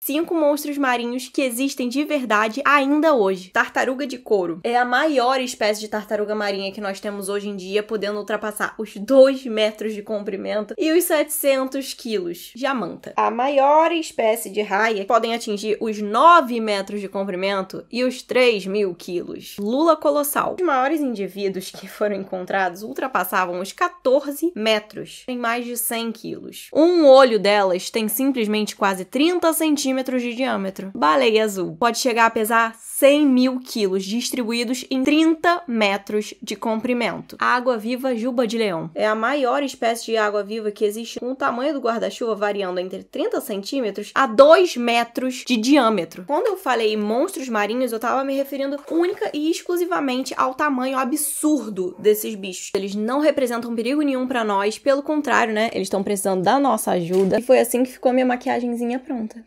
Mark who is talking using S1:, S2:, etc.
S1: cinco monstros marinhos que existem de verdade ainda hoje. Tartaruga de couro é a maior espécie de tartaruga marinha que nós temos hoje em dia, podendo ultrapassar os 2 metros de comprimento e os 700 quilos. Jamanta. A maior espécie de raia podem atingir os 9 metros de comprimento e os 3 mil quilos. Lula colossal. Os maiores indivíduos que foram encontrados ultrapassavam os 14 metros, em mais de 100 quilos. Um olho delas tem simplesmente quase 30 centímetros centímetros de diâmetro. Baleia azul pode chegar a pesar 100 mil quilos, distribuídos em 30 metros de comprimento. Água-viva juba de leão é a maior espécie de água-viva que existe, com o tamanho do guarda-chuva variando entre 30 centímetros a 2 metros de diâmetro. Quando eu falei monstros marinhos, eu estava me referindo única e exclusivamente ao tamanho absurdo desses bichos. Eles não representam perigo nenhum para nós, pelo contrário, né? Eles estão precisando da nossa ajuda. E foi assim que ficou minha maquiagemzinha pronta.